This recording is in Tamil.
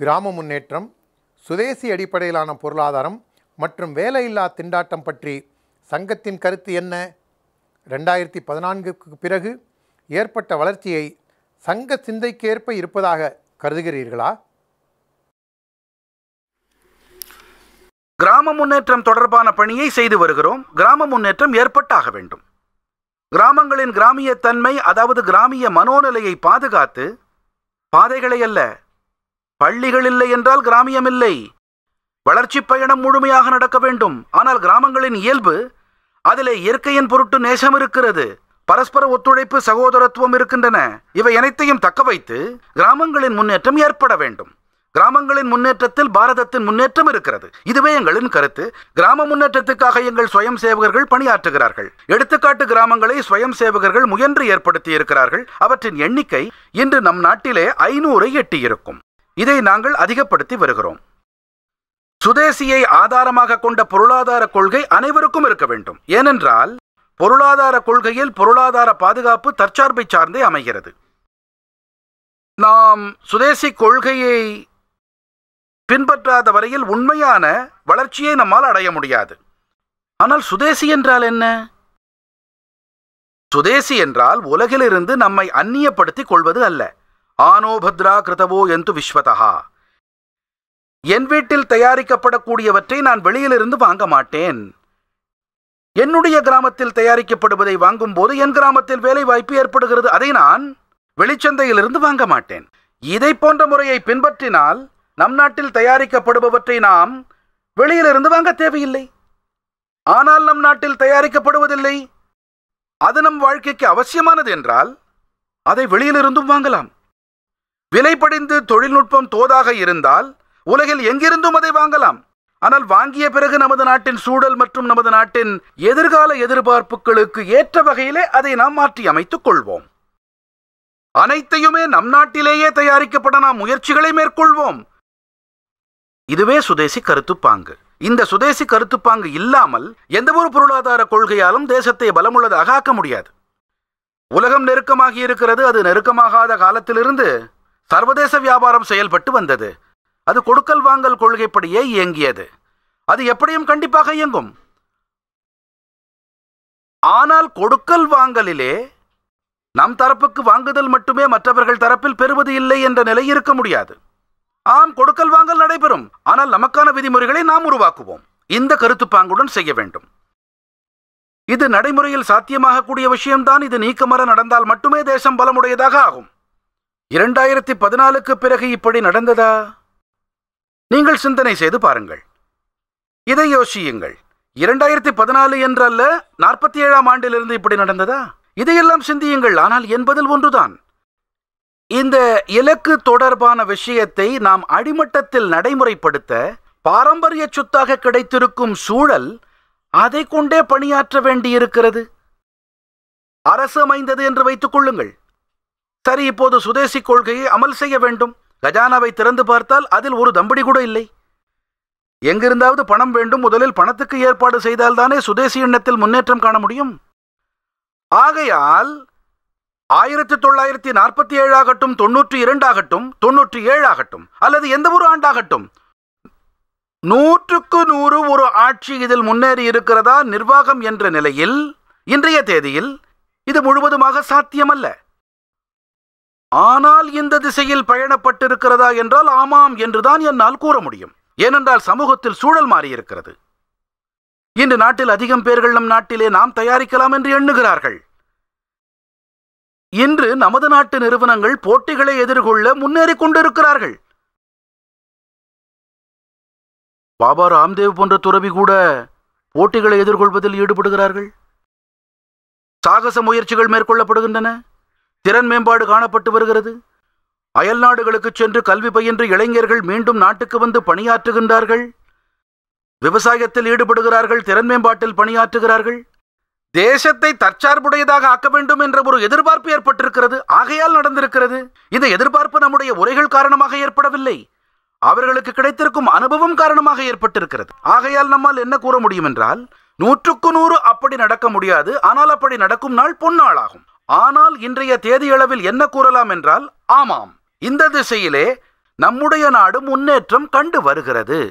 கிராம முன்னேற்றம் சுதேசி அடிப்படையிலான பொருளாதாரம் மற்றும் வேலையில்லா திண்டாட்டம் பற்றி சங்கத்தின் கருத்து என்ன ரெண்டாயிரத்தி பதினான்குக்கு பிறகு ஏற்பட்ட வளர்ச்சியை சங்க சிந்தைக்கேற்ப இருப்பதாக கருதுகிறீர்களா கிராம முன்னேற்றம் தொடர்பான பணியை செய்து வருகிறோம் கிராம முன்னேற்றம் ஏற்பட்டாக வேண்டும் கிராமங்களின் கிராமிய தன்மை அதாவது கிராமிய மனோநிலையை பாதுகாத்து பாதைகளை அல்ல பள்ளிகள் இல்லை என்றால் கிராமியம் இல்லை வளர்ச்சி பயணம் முழுமையாக நடக்க வேண்டும் ஆனால் கிராமங்களின் இயல்பு அதிலே இயற்கையின் பொருட்டு நேசம் இருக்கிறது பரஸ்பர ஒத்துழைப்பு சகோதரத்துவம் இருக்கின்றன இவை அனைத்தையும் தக்க வைத்து கிராமங்களின் முன்னேற்றம் ஏற்பட வேண்டும் கிராமங்களின் முன்னேற்றத்தில் பாரதத்தின் முன்னேற்றம் இருக்கிறது இதுவே எங்களின் கருத்து கிராம முன்னேற்றத்துக்காக எங்கள் சுயம் சேவகர்கள் பணியாற்றுகிறார்கள் எடுத்துக்காட்டு கிராமங்களை சுயம் சேவகர்கள் முயன்று ஏற்படுத்தி இருக்கிறார்கள் அவற்றின் எண்ணிக்கை இன்று நம் நாட்டிலே ஐநூறை எட்டியிருக்கும் இதை நாங்கள் அதிகப்படுத்தி வருகிறோம் சுதேசியை ஆதாரமாக கொண்ட பொருளாதார கொள்கை அனைவருக்கும் இருக்க வேண்டும் ஏனென்றால் பொருளாதார கொள்கையில் பொருளாதார பாதுகாப்பு தற்சார்பை சார்ந்தே அமைகிறது நாம் சுதேசி கொள்கையை பின்பற்றாத வரையில் உண்மையான வளர்ச்சியை நம்மால் அடைய முடியாது ஆனால் சுதேசி என்றால் என்ன சுதேசி என்றால் உலகிலிருந்து நம்மை அந்நியப்படுத்திக் கொள்வது அல்ல ஆனோபத்ரா கிருதவோ என்று விஸ்வதா என் வீட்டில் தயாரிக்கப்படக்கூடியவற்றை நான் வெளியிலிருந்து வாங்க மாட்டேன் என்னுடைய கிராமத்தில் தயாரிக்கப்படுவதை வாங்கும் போது என் கிராமத்தில் வேலை வாய்ப்பு ஏற்படுகிறது அதை நான் வெளிச்சந்தையிலிருந்து வாங்க மாட்டேன் இதை போன்ற முறையை பின்பற்றினால் நம் நாட்டில் தயாரிக்கப்படுபவற்றை நாம் வெளியிலிருந்து வாங்க தேவையில்லை ஆனால் நம் நாட்டில் தயாரிக்கப்படுவதில்லை அது நம் வாழ்க்கைக்கு அவசியமானது என்றால் அதை வெளியிலிருந்தும் வாங்கலாம் விலைப்படிந்து தொழில்நுட்பம் தோதாக இருந்தால் உலகில் எங்கிருந்தும் அதை வாங்கலாம் ஆனால் வாங்கிய பிறகு நமது நாட்டின் சூழல் மற்றும் நமது நாட்டின் எதிர்கால எதிர்பார்ப்புகளுக்கு ஏற்ற வகையிலே அதை நாம் மாற்றி அமைத்துக் கொள்வோம் அனைத்தையுமே நம் நாட்டிலேயே தயாரிக்கப்பட நாம் முயற்சிகளை மேற்கொள்வோம் இதுவே சுதேசி கருத்துப்பாங்கு இந்த சுதேசி கருத்துப்பாங்கு இல்லாமல் எந்த ஒரு பொருளாதார கொள்கையாலும் தேசத்தை பலமுள்ளதாக ஆக்க முடியாது உலகம் நெருக்கமாகி இருக்கிறது அது நெருக்கமாகாத காலத்திலிருந்து சர்வதேச வியாபாரம் செயல்பட்டு வந்தது அது கொடுக்கல் வாங்கல் கொள்கைப்படியே இயங்கியது அது எப்படியும் கண்டிப்பாக இயங்கும் ஆனால் கொடுக்கல் வாங்கலிலே நம் தரப்புக்கு வாங்குதல் மட்டுமே மற்றவர்கள் தரப்பில் பெறுவது இல்லை என்ற நிலை இருக்க முடியாது ஆம் கொடுக்கல் வாங்கல் நடைபெறும் ஆனால் நமக்கான விதிமுறைகளை நாம் உருவாக்குவோம் இந்த கருத்து பாங்குடன் செய்ய வேண்டும் இது நடைமுறையில் சாத்தியமாகக்கூடிய விஷயம்தான் இது நீக்கமர நடந்தால் மட்டுமே தேசம் பலமுடையதாக ஆகும் இரண்டாயிரத்தி பதினாலுக்கு பிறகு இப்படி நடந்ததா நீங்கள் சிந்தனை செய்து பாருங்கள் இதை யோசியுங்கள் இரண்டாயிரத்தி பதினாலு என்றல்ல நாற்பத்தி ஏழாம் ஆண்டிலிருந்து இப்படி நடந்ததா இதையெல்லாம் சிந்தியுங்கள் ஆனால் என்பதில் ஒன்றுதான் இந்த இலக்கு தொடர்பான விஷயத்தை நாம் அடிமட்டத்தில் நடைமுறைப்படுத்த பாரம்பரிய சொத்தாக கிடைத்திருக்கும் சூழல் அதை கொண்டே பணியாற்ற வேண்டியிருக்கிறது அரசு அமைந்தது என்று வைத்துக் கொள்ளுங்கள் சரி இப்போது சுதேசி கொள்கையை அமல் செய்ய வேண்டும் கஜானாவை திறந்து பார்த்தால் அதில் ஒரு தம்படி கூட இல்லை எங்கிருந்தாவது பணம் வேண்டும் முதலில் பணத்துக்கு ஏற்பாடு செய்தால்தானே சுதேசி எண்ணத்தில் முன்னேற்றம் காண முடியும் ஆகையால் ஆயிரத்தி தொள்ளாயிரத்தி நாற்பத்தி ஏழாகட்டும் தொன்னூற்றி இரண்டாகட்டும் தொன்னூற்றி ஏழாகட்டும் அல்லது எந்த ஒரு ஆண்டாகட்டும் நூற்றுக்கு நூறு ஒரு ஆட்சி இதில் முன்னேறி இருக்கிறதா நிர்வாகம் என்ற நிலையில் இன்றைய தேதியில் இது முழுவதுமாக சாத்தியமல்ல ஆனால் இந்த திசையில் பயணப்பட்டிருக்கிறதா என்றால் ஆமாம் என்றுதான் என்னால் கூற முடியும் ஏனென்றால் சமூகத்தில் சூழல் மாறியிருக்கிறது இன்று நாட்டில் அதிகம் பேர்கள் நம் நாட்டிலே நாம் தயாரிக்கலாம் என்று எண்ணுகிறார்கள் இன்று நமது நாட்டு நிறுவனங்கள் போட்டிகளை எதிர்கொள்ள முன்னேறிக் கொண்டிருக்கிறார்கள் பாபா ராம்தேவ் போன்ற துறவி கூட போட்டிகளை எதிர்கொள்வதில் ஈடுபடுகிறார்கள் சாகச முயற்சிகள் மேற்கொள்ளப்படுகின்றன திறன் மேம்பாடு காணப்பட்டு வருகிறது அயல் நாடுகளுக்கு சென்று கல்வி பயின்று இளைஞர்கள் மீண்டும் நாட்டுக்கு வந்து பணியாற்றுகின்றார்கள் விவசாயத்தில் ஈடுபடுகிறார்கள் திறன் மேம்பாட்டில் பணியாற்றுகிறார்கள் தேசத்தை தற்சார்புடையதாக ஆக்க வேண்டும் என்ற ஒரு எதிர்பார்ப்பு ஏற்பட்டிருக்கிறது ஆகையால் நடந்திருக்கிறது இந்த எதிர்பார்ப்பு நம்முடைய உரைகள் காரணமாக ஏற்படவில்லை அவர்களுக்கு கிடைத்திருக்கும் அனுபவம் காரணமாக ஏற்பட்டிருக்கிறது ஆகையால் நம்மால் என்ன கூற முடியும் என்றால் நூற்றுக்கு நூறு அப்படி நடக்க முடியாது ஆனால் அப்படி நடக்கும் நாள் பொன்னாளாகும் ஆனால் இன்றைய தேதியளவில் என்ன கூறலாம் என்றால் ஆமாம் இந்த திசையிலே நம்முடைய நாடு முன்னேற்றம் கண்டு வருகிறது